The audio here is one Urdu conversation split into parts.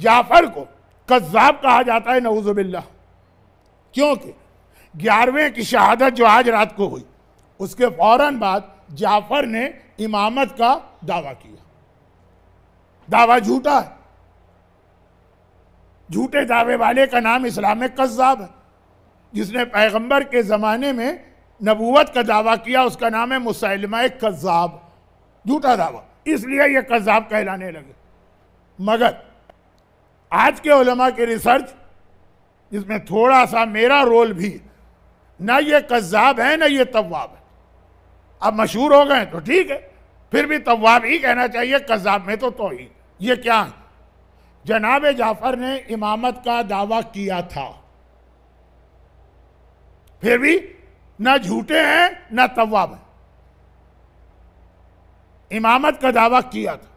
جعفر کو قذاب کہا جاتا ہے نعوذ باللہ کیونکہ گیارہویں کی شہادت جو آج رات کو ہوئی اس کے فوراً بعد جعفر نے امامت کا دعویٰ کیا دعویٰ جھوٹا ہے جھوٹے دعوے والے کا نام اسلام قذاب ہے جس نے پیغمبر کے زمانے میں نبوت کا دعویٰ کیا اس کا نام ہے مسلمہ قذاب جھوٹا دعویٰ اس لیے یہ قذاب کہلانے لگے مگر آج کے علماء کے ریسرچ جس میں تھوڑا سا میرا رول بھی نہ یہ قذاب ہے نہ یہ تواب ہے اب مشہور ہو گئے تو ٹھیک ہے پھر بھی طواب ہی کہنا چاہیے قذاب میں تو تو ہی یہ کیا ہے جناب جعفر نے امامت کا دعویٰ کیا تھا پھر بھی نہ جھوٹے ہیں نہ تواب ہیں امامت کا دعویٰ کیا تھا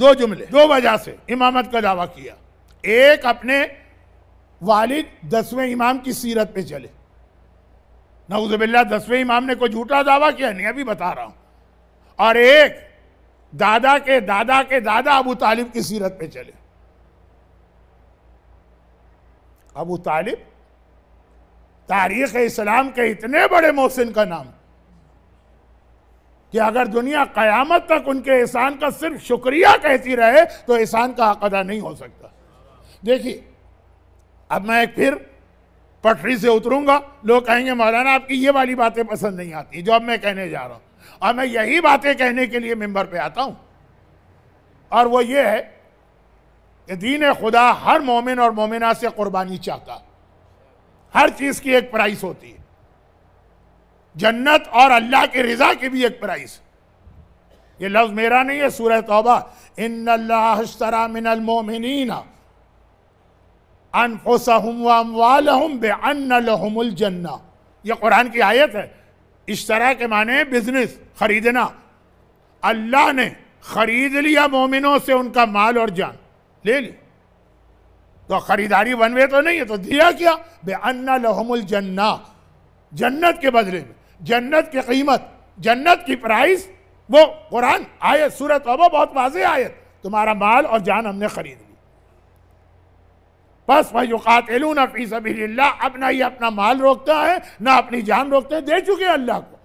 دو جملے دو وجہ سے امامت کا دعویٰ کیا ایک اپنے والد دسویں امام کی سیرت پہ چلے نعوذ باللہ دسویں امام نے کوئی جھوٹا دعویٰ کیا نہیں ابھی بتا رہا ہوں اور ایک دادا کے دادا کے دادا ابو طالب کی سیرت پہ چلے ابو طالب تاریخ اسلام کے اتنے بڑے محسن کا نام کہ اگر دنیا قیامت تک ان کے احسان کا صرف شکریہ کہتی رہے تو احسان کا حق ادا نہیں ہو سکتا دیکھیے اب میں ایک پھر پٹری سے اتروں گا لوگ کہیں گے مولانا آپ کی یہ والی باتیں پسند نہیں آتی جو اب میں کہنے جا رہا ہوں اور میں یہی باتیں کہنے کے لیے ممبر پہ آتا ہوں اور وہ یہ ہے کہ دین خدا ہر مومن اور مومنہ سے قربانی چاہتا ہر چیز کی ایک پرائس ہوتی ہے جنت اور اللہ کی رضا کی بھی ایک پرائز یہ لفظ میرا نہیں ہے سورہ توبہ ان اللہ انم وم وحم بے ان لحم الجنہ یہ قرآن کی آیت ہے اشترا کے معنی بزنس خریدنا اللہ نے خرید لیا مومنوں سے ان کا مال اور جان لے لی تو خریداری بنوے تو نہیں ہے تو دیا کیا بے ان لحم الجنہ جنت کے بدلے میں جنت کی قیمت جنت کی پرائز وہ قرآن آیت صورت بہت واضح آیت تمہارا مال اور جان ہم نے خرید لی بس بھائی حفیظ اللہ اب نہ ہی اپنا مال روکتا ہے نہ اپنی جان روکتے ہیں دے چکے اللہ کو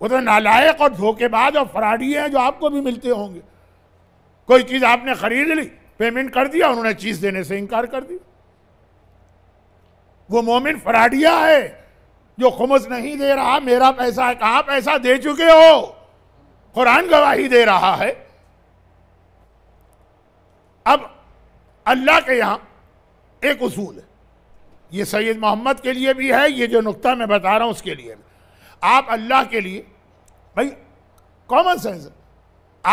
وہ تو نالائق اور دھوکے بعد اور فراڈی ہیں جو آپ کو بھی ملتے ہوں گے کوئی چیز آپ نے خرید لی پیمنٹ کر دیا انہوں نے چیز دینے سے انکار کر دی وہ مومن فراڈیا ہے جو خمس نہیں دے رہا میرا پیسہ ہے کہاں پیسہ دے چکے ہو قرآن گواہی دے رہا ہے اب اللہ کے یہاں ایک اصول ہے یہ سید محمد کے لیے بھی ہے یہ جو نقطہ میں بتا رہا ہوں اس کے لیے آپ اللہ کے لیے بھائی کامن سینس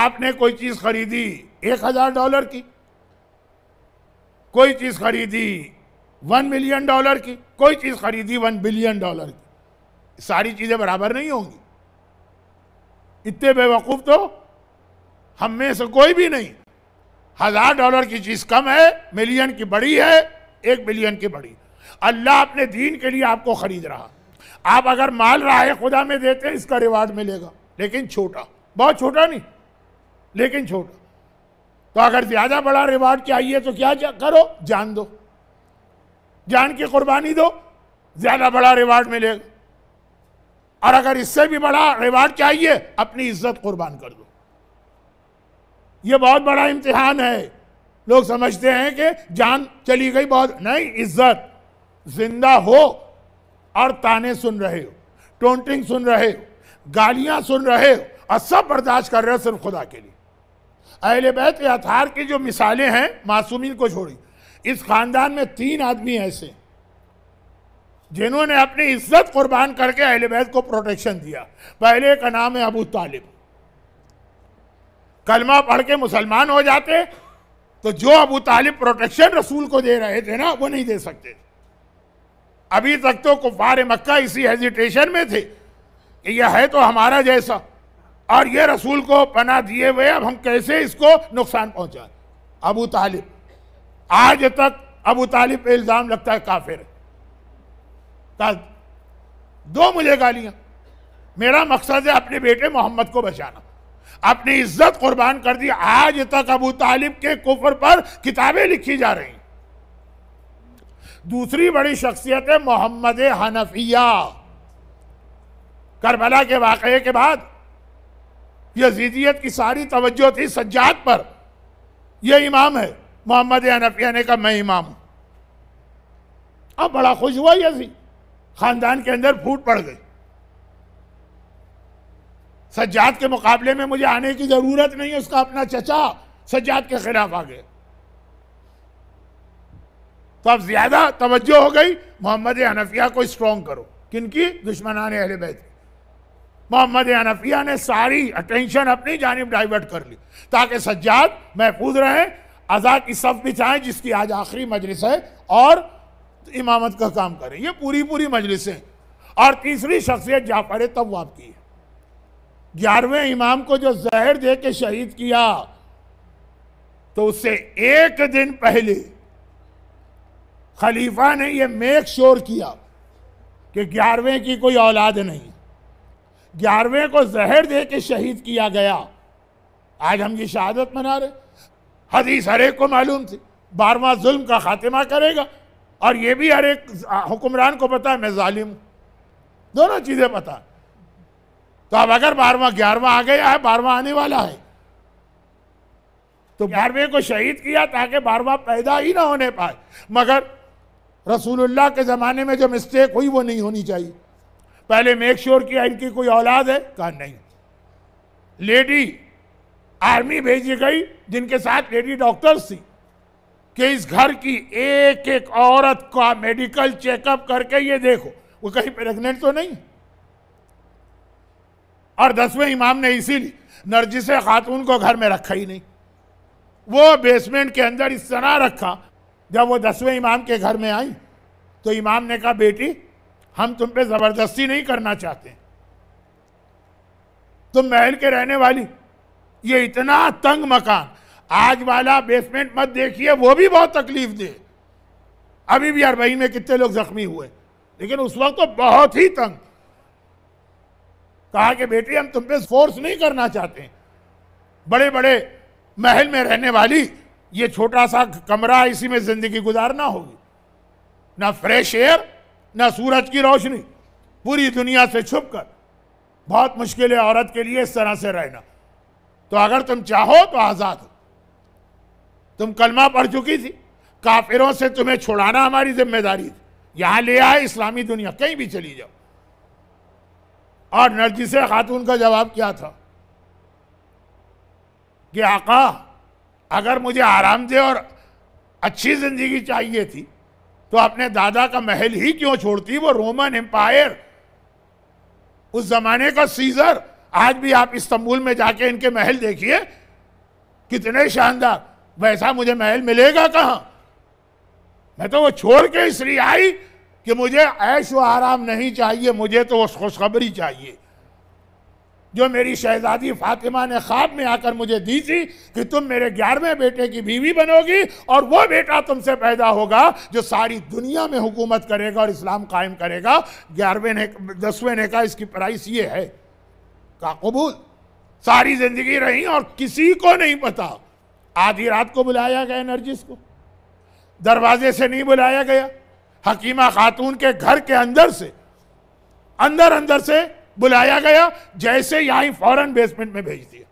آپ نے کوئی چیز خریدی ایک ہزار ڈالر کی کوئی چیز خریدی ون ملین ڈالر کی کوئی چیز خریدی ون بلین ڈالر کی ساری چیزیں برابر نہیں ہوں گی اتنے بیوقوف تو ہم میں سے کوئی بھی نہیں ہزار ڈالر کی چیز کم ہے ملین کی بڑی ہے ایک ملین کی بڑی اللہ اپنے دین کے لیے آپ کو خرید رہا آپ اگر مال راہ خدا میں دیتے ہیں اس کا ریوارڈ ملے گا لیکن چھوٹا بہت چھوٹا نہیں لیکن چھوٹا تو اگر زیادہ بڑا ریوارڈ چاہیے تو کیا کرو جان دو جان کی قربانی دو زیادہ بڑا ریوارڈ ملے گا اور اگر اس سے بھی بڑا ریوارڈ چاہیے اپنی عزت قربان کر دو یہ بہت بڑا امتحان ہے لوگ سمجھتے ہیں کہ جان چلی گئی بہت نہیں عزت زندہ ہو اور تانے سن رہے ہو ٹونٹنگ سن رہے ہو گالیاں سن رہے ہو اور سب برداشت کر رہے ہو صرف خدا کے لیے اہل بیت کے کی جو مثالیں ہیں معصومین کو چھوڑی اس خاندان میں تین آدمی ایسے جنہوں نے اپنی عزت قربان کر کے اہل بیت کو پروٹیکشن دیا پہلے کا نام ہے ابو طالب کلمہ پڑھ کے مسلمان ہو جاتے تو جو ابو طالب پروٹیکشن رسول کو دے رہے تھے نا وہ نہیں دے سکتے ابھی تک تو کفار مکہ اسی ہیزیٹیشن میں تھے کہ یہ ہے تو ہمارا جیسا اور یہ رسول کو پناہ دیے ہوئے اب ہم کیسے اس کو نقصان پہنچا ابو طالب آج تک ابو طالب پہ الزام لگتا ہے کافر ہے دو مجھے گالیاں میرا مقصد ہے اپنے بیٹے محمد کو بچانا اپنی عزت قربان کر دی آج تک ابو طالب کے کفر پر کتابیں لکھی جا رہی ہیں دوسری بڑی شخصیت ہے محمد حنفیہ کربلا کے واقعے کے بعد یزیدیت کی ساری توجہ تھی سجاد پر یہ امام ہے محمد انفیہ نے کہا میں امام ہوں اب بڑا خوش ہوا خاندان کے اندر پھوٹ پڑ گئی سجاد کے مقابلے میں مجھے آنے کی ضرورت نہیں اس کا اپنا چچا سجاد کے خلاف تو اب زیادہ توجہ ہو گئی محمد انفیہ کو سٹرونگ کرو کن کی دشمنان اہل بیت محمد انفیہ نے ساری اٹینشن اپنی جانب ڈائیورٹ کر لی تاکہ سجاد محفوظ رہے آزاد اس صف بھی چاہیں جس کی آج آخری مجلس ہے اور امامت کا کام کریں یہ پوری پوری مجلس ہیں اور تیسری شخصیت جعفر طواب کی ہے گیارہویں امام کو جو زہر دے کے شہید کیا تو اس سے ایک دن پہلے خلیفہ نے یہ میک شور کیا کہ گیارہویں کی کوئی اولاد نہیں گیارہویں کو زہر دے کے شہید کیا گیا آج ہم یہ شہادت منا رہے حدیث ہر ایک کو معلوم تھی بارواں کا خاتمہ کرے گا اور یہ بھی ہر ایک حکمران کو پتا ہے میں ظالم ہوں دونوں چیزیں پتا تو اب اگر بارہواں گیارہواں آ گیا ہے بارہواں آنے والا ہے تو گیارہویں کو شہید کیا تاکہ بارہواں پیدا ہی نہ ہونے پائے مگر رسول اللہ کے زمانے میں جو مسٹیک ہوئی وہ نہیں ہونی چاہیے پہلے میک شور کیا ان کی کوئی اولاد ہے کہا نہیں لیڈی آرمی بھیجی گئی جن کے ساتھ لیڈی ڈاکٹرز تھی کہ اس گھر کی ایک ایک عورت کا میڈیکل چیک اپ کر کے یہ دیکھو وہ کہیں پریگنٹ تو نہیں اور دسویں امام نے اسی لیے نرجس خاتون کو گھر میں رکھا ہی نہیں وہ بیسمنٹ کے اندر اس طرح رکھا جب وہ دسویں امام کے گھر میں آئی تو امام نے کہا بیٹی ہم تم پہ زبردستی نہیں کرنا چاہتے تم محل کے رہنے والی یہ اتنا تنگ مکان آج والا بیسمنٹ مت دیکھیے وہ بھی بہت تکلیف دے ابھی بھی اربعین میں کتنے لوگ زخمی ہوئے لیکن اس وقت تو بہت ہی تنگ کہا کہ بیٹی ہم تم پہ فورس نہیں کرنا چاہتے بڑے بڑے محل میں رہنے والی یہ چھوٹا سا کمرہ اسی میں زندگی گزارنا ہوگی نہ فریش ایئر نہ سورج کی روشنی پوری دنیا سے چھپ کر بہت مشکل ہے عورت کے لیے اس طرح سے رہنا تو اگر تم چاہو تو آزاد ہو تم کلمہ پڑ چکی تھی کافروں سے تمہیں چھوڑانا ہماری ذمہ داری تھی یہاں لے آئے اسلامی دنیا کہیں بھی چلی جاؤ اور نرجی سے خاتون کا جواب کیا تھا کہ آقا اگر مجھے آرام دہ اور اچھی زندگی چاہیے تھی تو اپنے دادا کا محل ہی کیوں چھوڑتی وہ رومن امپائر اس زمانے کا سیزر آج بھی آپ استنبول میں جا کے ان کے محل دیکھیے کتنے شاندار ویسا مجھے محل ملے گا کہاں میں تو وہ چھوڑ کے اس لیے آئی کہ مجھے عیش و آرام نہیں چاہیے مجھے تو اس خوشخبری چاہیے جو میری شہزادی فاطمہ نے خواب میں آ کر مجھے دی تھی کہ تم میرے گیارہویں بیٹے کی بیوی بنو گی اور وہ بیٹا تم سے پیدا ہوگا جو ساری دنیا میں حکومت کرے گا اور اسلام قائم کرے گا گیارہویں دسویں نے کہا اس کی پرائس یہ ہے قبول ساری زندگی رہی اور کسی کو نہیں پتا آدھی رات کو بلایا گیا نرجس کو دروازے سے نہیں بلایا گیا حکیمہ خاتون کے گھر کے اندر سے اندر اندر سے بلایا گیا جیسے یہاں فوراں بیسمنٹ میں بھیج دیا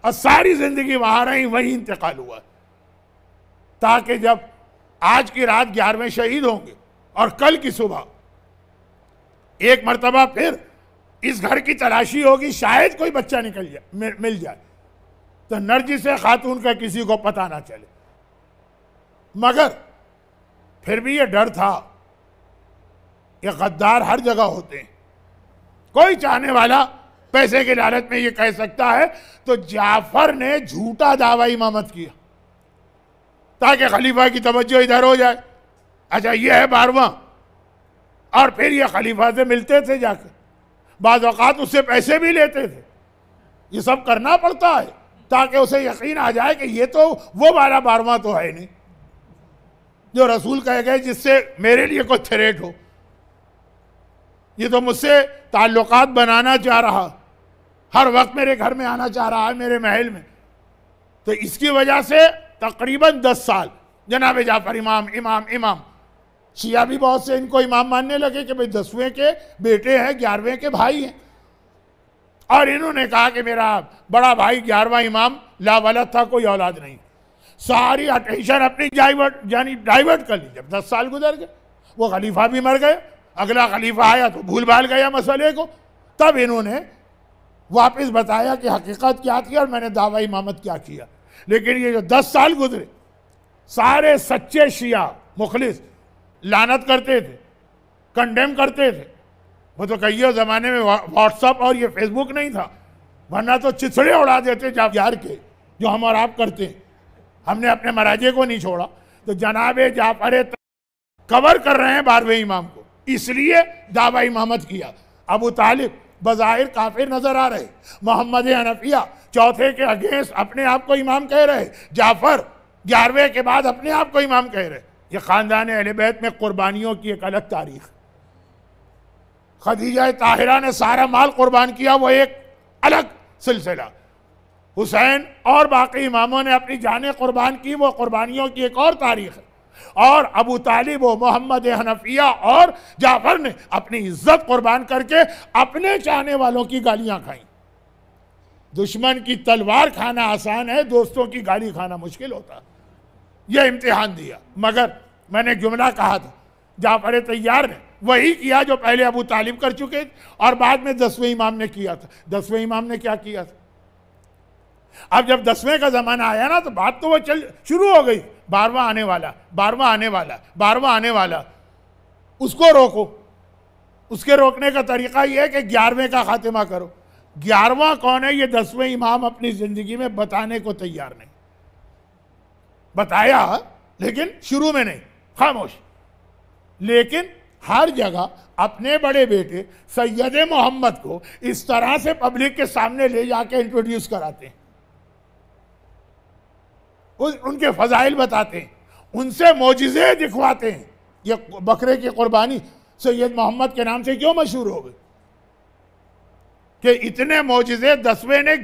اور ساری زندگی وہاں رہی وہیں انتقال ہوا تاکہ جب آج کی رات گیارہویں شہید ہوں گے اور کل کی صبح ایک مرتبہ پھر اس گھر کی تلاشی ہوگی شاید کوئی بچہ نکل جائے مل جائے تو نرجی سے خاتون کا کسی کو پتہ نہ چلے مگر پھر بھی یہ ڈر تھا یہ غدار ہر جگہ ہوتے ہیں کوئی چاہنے والا پیسے کی لالت میں یہ کہہ سکتا ہے تو جعفر نے جھوٹا دعوی امامت کیا تاکہ خلیفہ کی توجہ ادھر ہو جائے اچھا یہ ہے بارواں اور پھر یہ خلیفہ سے ملتے تھے جا کر بعض اوقات اس سے پیسے بھی لیتے تھے یہ سب کرنا پڑتا ہے تاکہ اسے یقین آ جائے کہ یہ تو وہ بارہ بارواں تو ہے نہیں جو رسول کہے گئے جس سے میرے لیے کوئی تھریٹ ہو یہ تو مجھ سے تعلقات بنانا چاہ رہا ہر وقت میرے گھر میں آنا چاہ رہا ہے میرے محل میں تو اس کی وجہ سے تقریباً دس سال جناب جعفر امام امام امام شیعہ بھی بہت سے ان کو امام ماننے لگے کہ بھئی دسویں کے بیٹے ہیں گیارہویں کے بھائی ہیں اور انہوں نے کہا کہ میرا بڑا بھائی گیارہواں امام لا ولد تھا کوئی اولاد نہیں ساری اٹینشن اپنی ڈائیورٹ یعنی ڈائیورٹ کر لی جب دس سال گزر گئے وہ خلیفہ بھی مر گئے اگلا خلیفہ آیا تو بھول بھال گیا مسئلے کو تب انہوں نے واپس بتایا کہ حقیقت کیا تھی اور میں نے دعوی امامت کیا کیا لیکن یہ جو دس سال گزرے سارے سچے شیعہ مخلص لانت کرتے تھے کنڈیم کرتے تھے وہ تو کئی زمانے میں اپ اور یہ فیس بک نہیں تھا ورنہ تو چتڑے اڑا دیتے جاب یار کے جو ہم اور آپ کرتے ہیں ہم نے اپنے مراجے کو نہیں چھوڑا تو جناب جعفر کور کر رہے ہیں بارہویں امام کو اس لیے دعوی امامت کیا ابو طالب بظاہر کافر نظر آ رہے محمد انفیہ چوتھے کے اگینسٹ اپنے آپ کو امام کہہ رہے جعفر گیارہویں کے بعد اپنے آپ کو امام کہہ رہے یہ خاندان بیت میں قربانیوں کی ایک الگ تاریخ خدیجہ طاہرہ نے سارا مال قربان کیا وہ ایک الگ سلسلہ حسین اور باقی اماموں نے اپنی جانیں قربان کی وہ قربانیوں کی ایک اور تاریخ ہے اور ابو طالب و محمد حنفیہ اور جعفر نے اپنی عزت قربان کر کے اپنے چاہنے والوں کی گالیاں کھائیں دشمن کی تلوار کھانا آسان ہے دوستوں کی گالی کھانا مشکل ہوتا ہے یہ امتحان دیا مگر میں نے جملہ کہا تھا جعفر تیار نے وہی کیا جو پہلے ابو طالب کر چکے تھے اور بعد میں دسویں امام نے کیا تھا دسویں امام نے کیا کیا تھا اب جب دسویں کا زمانہ آیا نا تو بات تو وہ چل شروع ہو گئی بارواں آنے والا بارواں آنے والا بارواں آنے والا اس کو روکو اس کے روکنے کا طریقہ یہ ہے کہ گیارہویں کا خاتمہ کرو گیارہواں کون ہے یہ دسویں امام اپنی زندگی میں بتانے کو تیار نہیں بتایا لیکن شروع میں نہیں خاموش لیکن ہر جگہ اپنے بڑے بیٹے سید محمد کو اس طرح سے پبلک کے سامنے لے جا کے انٹروڈیوس کراتے ہیں ان کے فضائل بتاتے ہیں ان سے موجزے دکھواتے ہیں یہ بکرے کی قربانی سید محمد کے نام سے کیوں مشہور ہو گئی کہ اتنے معجزے دسویں نے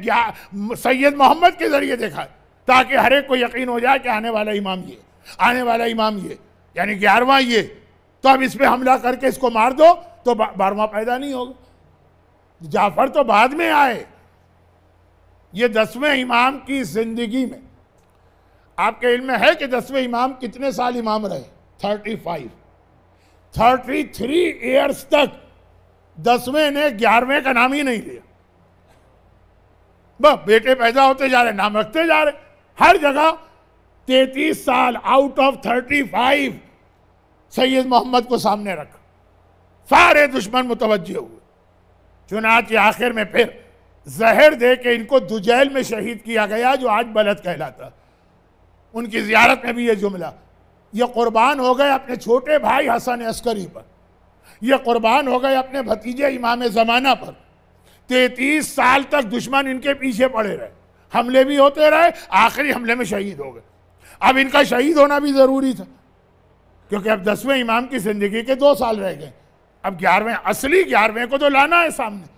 سید محمد کے ذریعے دیکھا تاکہ ہر ایک کو یقین ہو جائے کہ آنے والا امام یہ آنے والا امام یہ یعنی گیارہواں یہ تو اب اس پہ حملہ کر کے اس کو مار دو تو بارہواں پیدا نہیں ہوگا جعفر تو بعد میں آئے یہ دسویں امام کی زندگی میں آپ کے علم میں ہے کہ دسویں امام کتنے سال امام رہے thirty five thirty three years تک دسویں نے گیارہویں کا نام ہی نہیں لیا بہ بیٹے پیدا ہوتے جا رہے نام رکھتے جا رہے ہر جگہ تینتیس سال out of thirty five Syed Mohammad کو سامنے رکھا سارے دشمن متوجہ ہوئے چنانچہ آخر میں پھر زہر دے کے ان کو دجیل میں شہید کیا گیا جو آج بلد کہلاتا ان کی زیارت میں بھی یہ جملہ یہ قربان ہو گئے اپنے چھوٹے بھائی حسن عسکری پر یہ قربان ہو گئے اپنے بھتیجے امام زمانہ پر تینتیس سال تک دشمن ان کے پیچھے پڑے رہے حملے بھی ہوتے رہے آخری حملے میں شہید ہو گئے اب ان کا شہید ہونا بھی ضروری تھا کیونکہ اب دسویں امام کی زندگی کے دو سال رہ گئے اب اصلی کو تو تو لانا ہے سامنے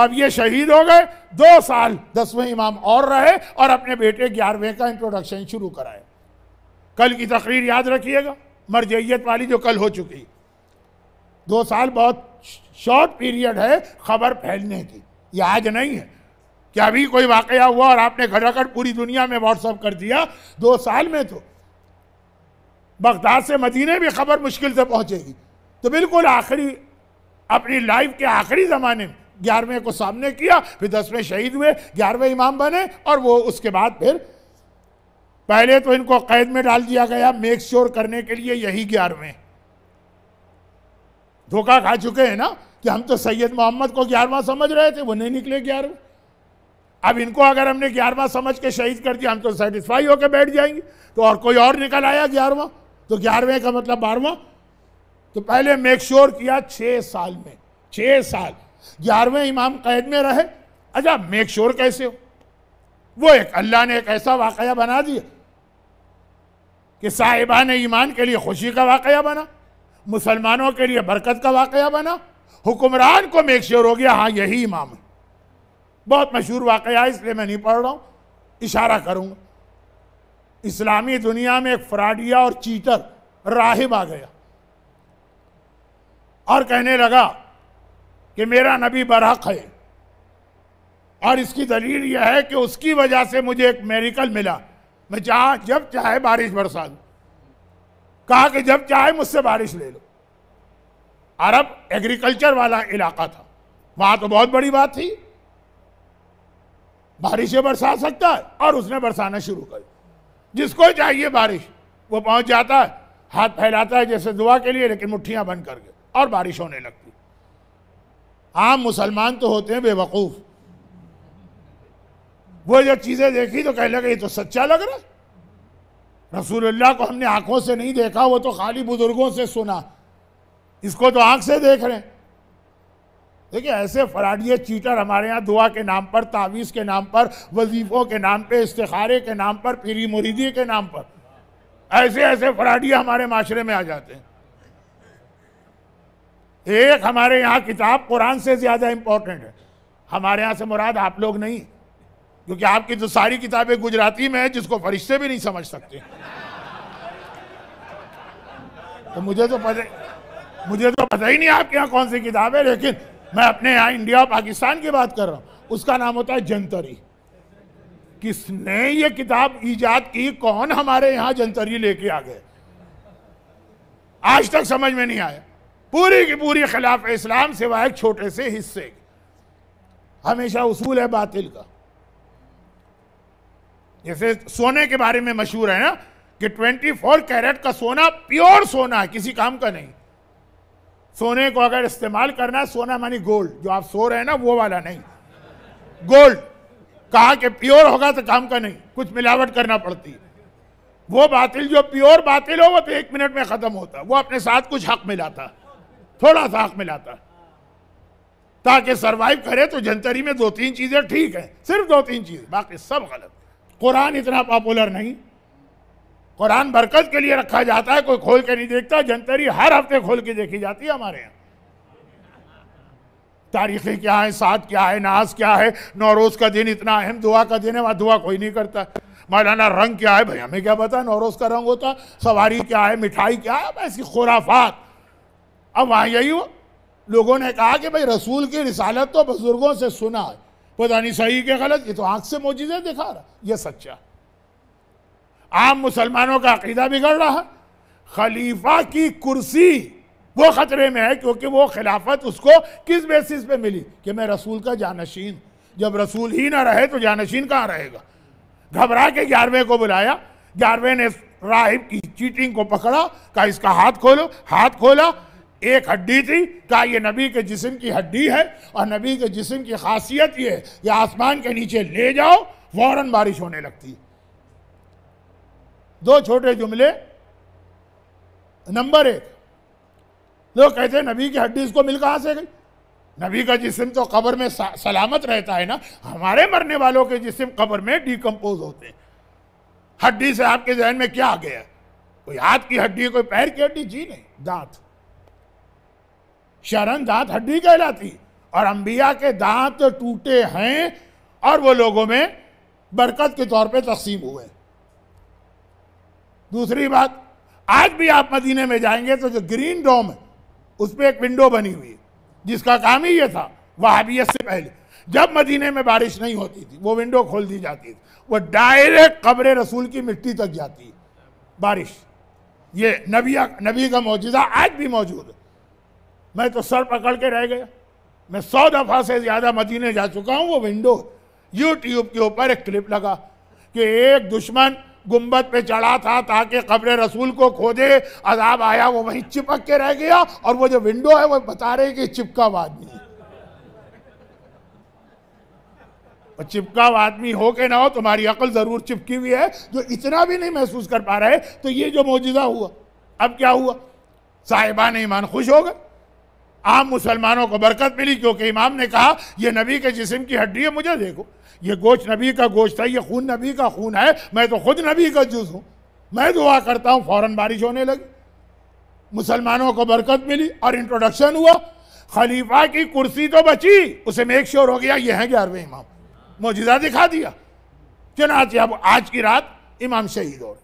اب یہ شہید ہو گئے دو سال دسویں امام اور رہے اور اپنے بیٹے گیارہویں کا انٹروڈکشن شروع کرائے کل کی تقریر یاد رکھیے گا مرجعیت والی جو کل ہو چکی دو سال بہت شارٹ پیریڈ ہے خبر پھیلنے کی یہ آج نہیں ہے کہ ابھی کوئی واقعہ ہوا اور آپ نے گھر کر پوری دنیا میں واٹس اپ کر دیا دو سال میں تو بغداد سے مدینے بھی خبر مشکل سے پہنچے گی تو بالکل آخری اپنی لائف کے آخری زمانے میں گیارہویں کو سامنے کیا پھر دسویں شہید ہوئے گیارہویں امام بنے اور وہ اس کے بعد پھر پہلے تو ان کو قید میں ڈال دیا گیا میک شور کرنے کے لیے یہی گیارہویں دھوکہ کھا چکے ہیں نا کہ ہم تو سید محمد کو گیارہواں سمجھ رہے تھے وہ نہیں نکلے گیارہویں اب ان کو اگر ہم نے گیارہواں سمجھ کے شہید کر دیا ہم تو سیٹسفائی ہو کے بیٹھ جائیں گے تو اور کوئی اور نکل آیا گیارہواں تو گیارہویں کا مطلب بارہواں تو پہلے میک شور کیا چھ سال میں چھ سال گیارہویں امام قید میں رہے اچھا میک شور کیسے ہو وہ ایک اللہ نے ایک ایسا واقعہ بنا دیا کہ صاحبان ایمان کے لیے خوشی کا واقعہ بنا مسلمانوں کے لیے برکت کا واقعہ بنا حکمران کو میک شور ہو گیا ہاں یہی امام ہے بہت مشہور واقعہ ہے اس لیے میں نہیں پڑھ رہا ہوں اشارہ کروں گا اسلامی دنیا میں ایک فراڈیا اور چیٹر راہب آ گیا اور کہنے لگا کہ میرا نبی برحق ہے اور اس کی دلیل یہ ہے کہ اس کی وجہ سے مجھے ایک میریکل ملا میں چاہ جب چاہے بارش برسا لوں کہا کہ جب چاہے مجھ سے بارش لے لو عرب ایگریکلچر والا علاقہ تھا وہاں تو بہت بڑی بات تھی بارشیں برسا سکتا ہے اور اس نے برسانا شروع کر جس کو چاہیے بارش وہ پہنچ جاتا ہے ہاتھ پھیلاتا ہے جیسے دعا کے لیے لیکن مٹھیاں بند کر کے اور بارش ہونے لگتی عام مسلمان تو ہوتے ہیں بے وقوف وہ جب چیزیں دیکھی تو کہنے لگے یہ تو سچا لگ رہا ہے رسول اللہ کو ہم نے آنکھوں سے نہیں دیکھا وہ تو خالی بزرگوں سے سنا اس کو تو آنکھ سے دیکھ رہے ہیں دیکھیں ایسے فراڈیے چیٹر ہمارے ہاں دعا کے نام پر تعویز کے نام پر وظیفوں کے نام پہ استخارے کے نام پر پیری مریدی کے نام پر ایسے ایسے فراڈیے ہمارے معاشرے میں آ جاتے ہیں ایک ہمارے یہاں کتاب قرآن سے زیادہ امپورٹنٹ ہے ہمارے یہاں سے مراد آپ لوگ نہیں کیونکہ آپ کی تو ساری کتابیں گجراتی میں ہیں جس کو فرشتے بھی نہیں سمجھ سکتے مجھے تو مجھے تو پتہ ہی نہیں آپ کے یہاں کون سی ہے لیکن میں اپنے یہاں انڈیا اور پاکستان کی بات کر رہا ہوں اس کا نام ہوتا ہے جنتری کس نے یہ کتاب ایجاد کی کون ہمارے یہاں جنتری لے کے آ گئے آج تک سمجھ میں نہیں آیا پوری کی پوری خلاف اسلام سوائے چھوٹے سے حصے ہمیشہ اصول ہے باطل کا جیسے سونے کے بارے میں مشہور ہے نا کہ ٹوینٹی فور کیرٹ کا سونا پیور سونا ہے کسی کام کا نہیں سونے کو اگر استعمال کرنا سونا مانی گولڈ جو آپ سو رہے ہیں نا وہ والا نہیں گولڈ کہا کہ پیور ہوگا تو کام کا نہیں کچھ ملاوٹ کرنا پڑتی ہے وہ باطل جو پیور باطل ہو وہ تو ایک منٹ میں ختم ہوتا وہ اپنے ساتھ کچھ حق ملاتا تھوڑا سا حق ملاتا تاکہ سروائیو کرے تو جنتری میں دو تین چیزیں ٹھیک ہیں صرف دو تین چیزیں باقی سب غلط قرآن اتنا پاپولر نہیں قرآن برکت کے لیے رکھا جاتا ہے کوئی کھول کے نہیں دیکھتا جنتری ہر ہفتے کھول کے دیکھی جاتی ہے ہمارے یہاں تاریخی کیا ہے ساتھ کیا ہے ناز کیا ہے نوروز کا دن اتنا اہم دعا کا دن ہے وہاں دعا کوئی نہیں کرتا مولانا رنگ کیا ہے بھائی ہمیں کیا پتا ہے نوروز کا رنگ ہوتا ہے سواری کیا ہے مٹھائی کیا ہے ایسی خرافات اب وہاں یہی ہو لوگوں نے کہا کہ بھائی رسول کی رسالت تو بزرگوں سے سنا ہے پتہ نہیں صحیح کہ غلط یہ تو آنکھ سے موجود دکھا رہا یہ سچا عام مسلمانوں کا عقیدہ بگڑ رہا خلیفہ کی کرسی وہ خطرے میں ہے کیونکہ وہ خلافت اس کو کس بیسس پہ ملی کہ میں رسول کا جانشین جب رسول ہی نہ رہے تو جانشین کہاں رہے گا گھبرا کے گیارہویں کو بلایا گیارہویں نے راہب کی چیٹنگ کو پکڑا کہا اس کا ہاتھ کھولو ہاتھ کھولا ایک ہڈی تھی کہا یہ نبی کے جسم کی ہڈی ہے اور نبی کے جسم کی خاصیت یہ ہے یہ آسمان کے نیچے لے جاؤ فوراً بارش ہونے لگتی ہے دو چھوٹے جملے نمبر ایک لوگ کہتے ہیں نبی کی ہڈی اس کو مل کہاں سے گئی نبی کا جسم تو قبر میں سلامت رہتا ہے نا ہمارے مرنے والوں کے جسم قبر میں ڈیکمپوز ہوتے ہیں ہڈی سے آپ کے ذہن میں کیا آ گیا کوئی ہاتھ کی ہڈی کوئی پیر کی ہڈی جی نہیں دانت شرن دانت ہڈی کہلاتی اور انبیاء کے دانت ٹوٹے ہیں اور وہ لوگوں میں برکت کے طور پہ تقسیم ہوئے دوسری بات آج بھی آپ مدینے میں جائیں گے تو جو گرین ڈوم ہے اس پہ ایک ونڈو بنی ہوئی ہے جس کا کام ہی یہ تھا وہابیت سے پہلے جب مدینے میں بارش نہیں ہوتی تھی وہ ونڈو کھول دی جاتی تھی وہ ڈائریکٹ قبر رسول کی مٹی تک جاتی ہے بارش یہ نبی کا موجزہ آج بھی موجود ہے میں تو سر پکڑ کے رہ گیا میں سو دفعہ سے زیادہ مدینے جا چکا ہوں وہ ونڈو یوٹیوب کے اوپر ایک کلپ لگا کہ ایک دشمن گمبت پہ چڑھا تھا تاکہ قبر رسول کو کھوجے عذاب آیا وہ وہیں چپک کے رہ گیا اور وہ جو ونڈو ہے وہ بتا رہے کہ چپکا وہ آدمی اور چپکا وہ آدمی ہو کے نہ ہو تمہاری عقل ضرور چپکی ہوئی ہے جو اتنا بھی نہیں محسوس کر پا رہے تو یہ جو موجزہ ہوا اب کیا ہوا صاحبان ایمان خوش ہو گئے عام مسلمانوں کو برکت ملی کیونکہ امام نے کہا یہ نبی کے جسم کی ہڈی ہے مجھے دیکھو یہ گوشت نبی کا گوشت تھا یہ خون نبی کا خون ہے میں تو خود نبی کا جز ہوں میں دعا کرتا ہوں فوراً بارش ہونے لگی مسلمانوں کو برکت ملی اور انٹروڈکشن ہوا خلیفہ کی کرسی تو بچی اسے میک شور ہو گیا یہ ہیں گیارو امام موجزہ دکھا دیا چنانچہ اب آج کی رات امام شہید ہو رہے